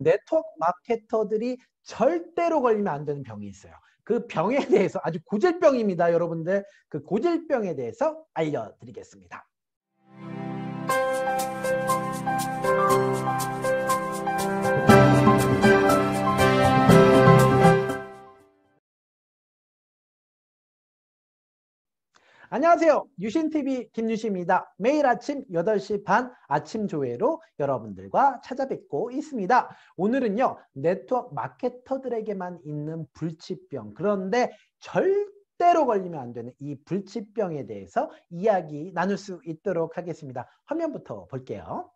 네트워크 마케터들이 절대로 걸리면 안 되는 병이 있어요. 그 병에 대해서 아주 고질병입니다. 여러분들 그 고질병에 대해서 알려드리겠습니다. 안녕하세요. 유신TV 김유신입니다. 매일 아침 8시 반 아침 조회로 여러분들과 찾아뵙고 있습니다. 오늘은요. 네트워크 마케터들에게만 있는 불치병. 그런데 절대 로 걸리면 안 되는 이 불치병에 대해서 이야기 나눌 수 있도록 하겠습니다. 화면부터 볼게요.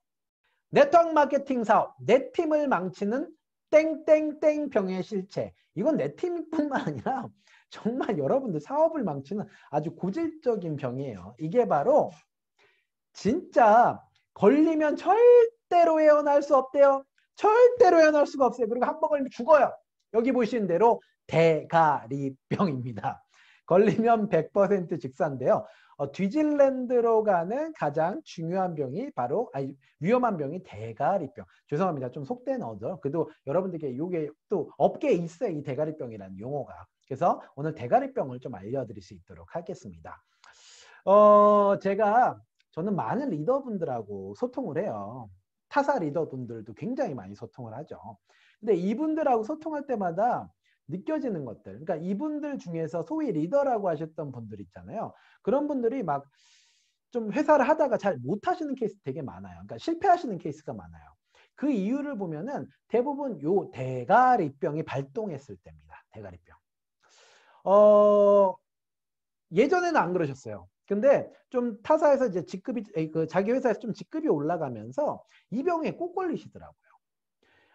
네트워크 마케팅 사업, 내 팀을 망치는 땡땡땡 병의 실체. 이건 내 팀뿐만 아니라 정말 여러분들 사업을 망치는 아주 고질적인 병이에요. 이게 바로 진짜 걸리면 절대로 헤어날 수 없대요. 절대로 헤어날 수가 없어요. 그리고 한 번 걸리면 죽어요. 여기 보시는 대로 대가리병입니다. 걸리면 100% 직사인데요. 어, 뒤질랜드로 가는 가장 중요한 병이 바로 아니, 위험한 병이 대가리병. 죄송합니다. 좀 속된 어죠. 그래도 여러분들께 이게 또 업계에 있어요. 이 대가리병이라는 용어가. 그래서 오늘 대가리병을 좀 알려드릴 수 있도록 하겠습니다. 어, 제가 저는 많은 리더분들하고 소통을 해요. 타사 리더분들도 굉장히 많이 소통을 하죠. 근데 이분들하고 소통할 때마다 느껴지는 것들, 그러니까 이분들 중에서 소위 리더라고 하셨던 분들 있잖아요. 그런 분들이 막 좀 회사를 하다가 잘 못하시는 케이스 되게 많아요. 그러니까 실패하시는 케이스가 많아요. 그 이유를 보면은 대부분 요 대가리병이 발동했을 때입니다. 대가리병. 어, 예전에는 안 그러셨어요. 근데 좀 타사에서 이제 직급이 그 자기 회사에서 좀 직급이 올라가면서 이 병에 꼭 걸리시더라고요.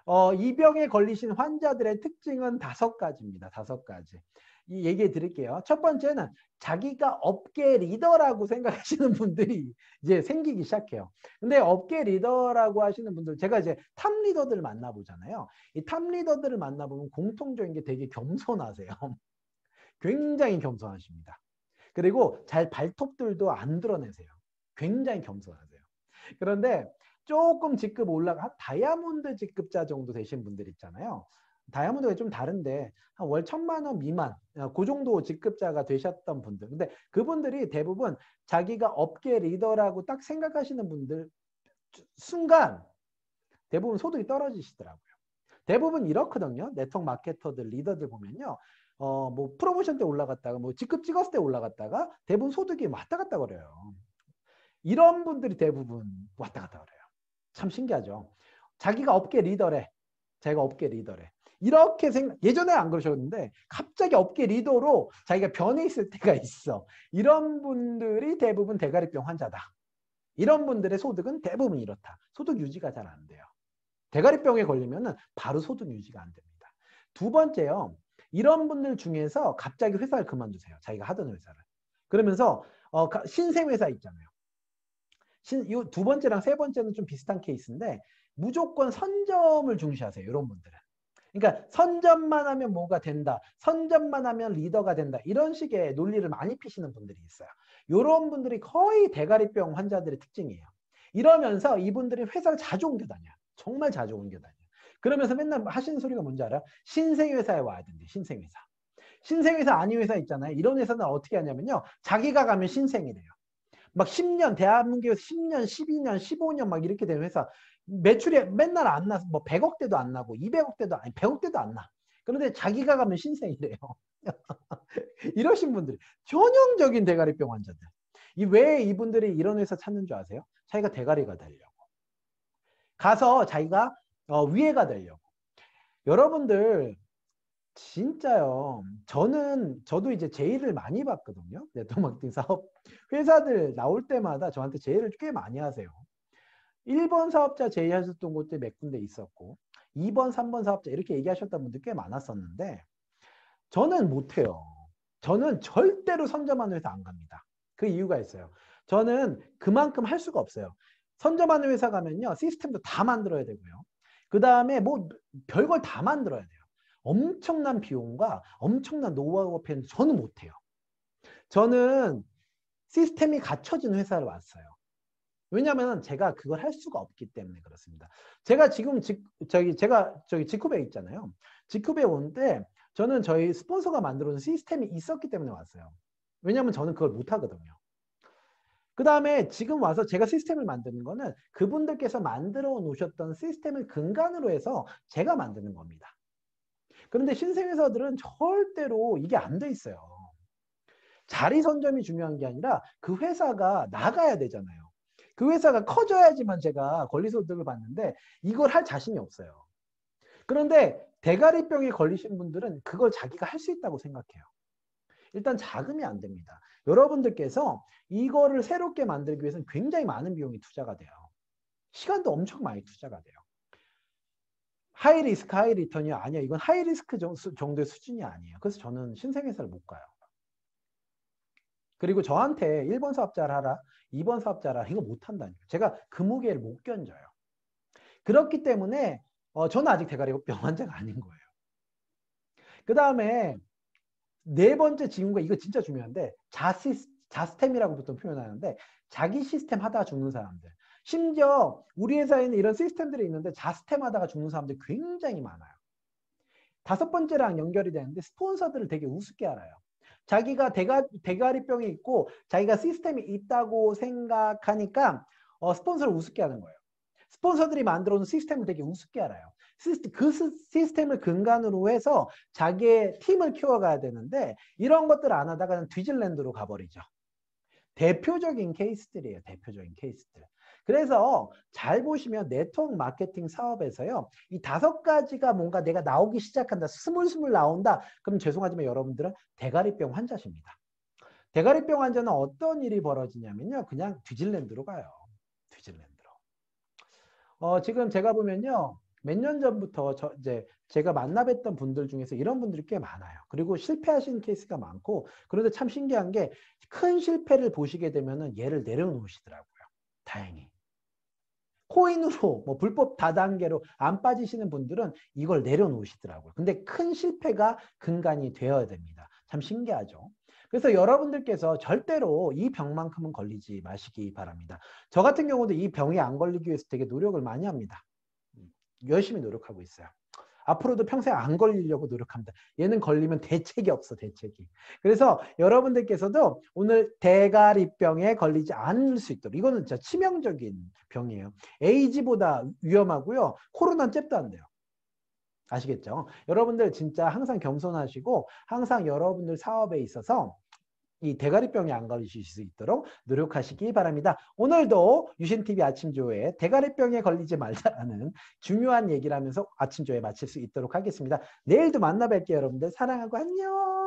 어, 이 병에 걸리신 환자들의 특징은 다섯 가지입니다. 다섯 가지. 이 얘기해 드릴게요. 첫 번째는 자기가 업계 리더라고 생각하시는 분들이 이제 생기기 시작해요. 근데 업계 리더라고 하시는 분들 제가 이제 탑 리더들 만나보잖아요. 이 탑 리더들을 만나보면 공통적인 게 되게 겸손하세요. 굉장히 겸손하십니다. 그리고 잘 발톱들도 안 드러내세요. 굉장히 겸손하세요. 그런데 조금 직급 올라가 다이아몬드 직급자 정도 되신 분들 있잖아요. 다이아몬드가 좀 다른데 월 천만 원 미만 어, 그 정도 직급자가 되셨던 분들 근데 그분들이 대부분 자기가 업계 리더라고 딱 생각하시는 분들 순간 대부분 소득이 떨어지시더라고요 대부분 이렇거든요. 네트워크 마케터들, 리더들 보면요. 어, 뭐 프로모션 때 올라갔다가 뭐 직급 찍었을 때 올라갔다가 대부분 소득이 왔다 갔다 거래요 이런 분들이 대부분 왔다 갔다 거래요참 신기하죠. 자기가 업계 리더래. 자기가 업계 리더래. 이렇게 생각, 예전에 안 그러셨는데 갑자기 업계 리더로 자기가 변해 있을 때가 있어. 이런 분들이 대부분 대가리병 환자다. 이런 분들의 소득은 대부분 이렇다. 소득 유지가 잘 안 돼요. 대가리병에 걸리면 바로 소득 유지가 안 됩니다. 두 번째요. 이런 분들 중에서 갑자기 회사를 그만두세요. 자기가 하던 회사를. 그러면서 어, 신생 회사 있잖아요. 신, 이두 번째랑 세 번째는 좀 비슷한 케이스인데 무조건 선점을 중시하세요. 이런 분들은. 그러니까 선점만 하면 뭐가 된다. 선점만 하면 리더가 된다. 이런 식의 논리를 많이 피시는 분들이 있어요. 이런 분들이 거의 대가리병 환자들의 특징이에요. 이러면서 이분들이 회사를 자주 옮겨 다녀요. 정말 자주 옮겨 다녀. 그러면서 맨날 하시는 소리가 뭔지 알아? 신생회사에 와야 된대, 신생회사. 신생회사 아닌 회사 있잖아요. 이런 회사는 어떻게 하냐면요. 자기가 가면 신생이래요. 막 10년, 대한민국에서 10년, 12년, 15년 막 이렇게 된 회사. 매출이 맨날 안 나서 뭐 100억대도 안 나고 200억대도 아니 100억대도 안 나. 그런데 자기가 가면 신생이래요. 이러신 분들 전형적인 대가리병 환자들. 이 왜 이분들이 이런 회사 찾는 줄 아세요? 자기가 대가리가 달려. 가서 자기가 어, 위해가 되려고. 여러분들 진짜요. 저는 저도 이제 제의를 많이 받거든요. 네트워킹 사업 회사들 나올 때마다 저한테 제의를 꽤 많이 하세요. 1번 사업자 제의하셨던 곳도 몇 군데 있었고 2번, 3번 사업자 이렇게 얘기하셨던 분들 꽤 많았었는데 저는 못해요. 저는 절대로 선점하는 회사 안 갑니다. 그 이유가 있어요. 저는 그만큼 할 수가 없어요. 선점하는 회사 가면요. 시스템도 다 만들어야 되고요. 그 다음에 뭐 별걸 다 만들어야 돼요. 엄청난 비용과 엄청난 노하우가 필요한 저는 못해요. 저는 시스템이 갖춰진 회사를 왔어요. 왜냐하면 제가 그걸 할 수가 없기 때문에 그렇습니다. 제가 지금 직, 저기 제가 저기 직후배 있잖아요. 직후배 온때 저는 저희 스폰서가 만들어준 시스템이 있었기 때문에 왔어요. 왜냐하면 저는 그걸 못 하거든요. 그 다음에 지금 와서 제가 시스템을 만드는 거는 그분들께서 만들어 놓으셨던 시스템을 근간으로 해서 제가 만드는 겁니다. 그런데 신생회사들은 절대로 이게 안 돼 있어요. 자리 선점이 중요한 게 아니라 그 회사가 나가야 되잖아요. 그 회사가 커져야지만 제가 권리소득을 받는데 이걸 할 자신이 없어요. 그런데 대가리병에 걸리신 분들은 그걸 자기가 할 수 있다고 생각해요. 일단 자금이 안 됩니다. 여러분들께서 이거를 새롭게 만들기 위해서는 굉장히 많은 비용이 투자가 돼요. 시간도 엄청 많이 투자가 돼요. 하이 리스크 하이 리턴이 아니야. 이건 하이 리스크 정도의 수준이 아니에요. 그래서 저는 신생회사를 못 가요. 그리고 저한테 1번 사업자를 하라, 2번 사업자를 하라 이거 못한다니까. 제가 그무게를못 견져요. 그렇기 때문에 어, 저는 아직 대가리병 환자가 아닌 거예요. 그 다음에 네 번째 징후가 이거 진짜 중요한데 자시, 자스템이라고 보통 표현하는데 자기 시스템 하다가 죽는 사람들 심지어 우리 회사에는 이런 시스템들이 있는데 자스템 하다가 죽는 사람들 굉장히 많아요 다섯 번째랑 연결이 되는데 스폰서들을 되게 우습게 알아요 자기가 대가, 대가리병이 있고 자기가 시스템이 있다고 생각하니까 어, 스폰서를 우습게 하는 거예요 스폰서들이 만들어놓은 시스템을 되게 우습게 알아요. 시스템, 그 시스템을 근간으로 해서 자기의 팀을 키워가야 되는데 이런 것들 안 하다가 는 뒤질랜드로 가버리죠. 대표적인 케이스들이에요. 대표적인 케이스들. 그래서 잘 보시면 네트워크 마케팅 사업에서요. 이 다섯 가지가 뭔가 내가 나오기 시작한다. 스물스물 나온다. 그럼 죄송하지만 여러분들은 대가리병 환자십니다. 대가리병 환자는 어떤 일이 벌어지냐면요. 그냥 뒤질랜드로 가요. 어, 지금 제가 보면요. 몇 년 전부터 저 이제 제가 만나 뵀던 분들 중에서 이런 분들이 꽤 많아요. 그리고 실패하신 케이스가 많고 그런데 참 신기한 게 큰 실패를 보시게 되면은 얘를 내려놓으시더라고요. 다행히. 코인으로 뭐 불법 다단계로 안 빠지시는 분들은 이걸 내려놓으시더라고요. 근데 큰 실패가 근간이 되어야 됩니다. 참 신기하죠. 그래서 여러분들께서 절대로 이 병만큼은 걸리지 마시기 바랍니다. 저 같은 경우도 이 병이 안 걸리기 위해서 되게 노력을 많이 합니다. 열심히 노력하고 있어요. 앞으로도 평생 안 걸리려고 노력합니다. 얘는 걸리면 대책이 없어, 대책이. 그래서 여러분들께서도 오늘 대가리병에 걸리지 않을 수 있도록 이거는 진짜 치명적인 병이에요. 에이즈보다 위험하고요. 코로나는 잽도 안 돼요. 아시겠죠? 여러분들 진짜 항상 겸손하시고 항상 여러분들 사업에 있어서 이 대가리병이 안 걸리실 수 있도록 노력하시기 바랍니다. 오늘도 유신TV 아침조회 대가리병에 걸리지 말자라는 중요한 얘기를 하면서 아침조회 마칠 수 있도록 하겠습니다. 내일도 만나 뵐게요. 여러분들 사랑하고 안녕.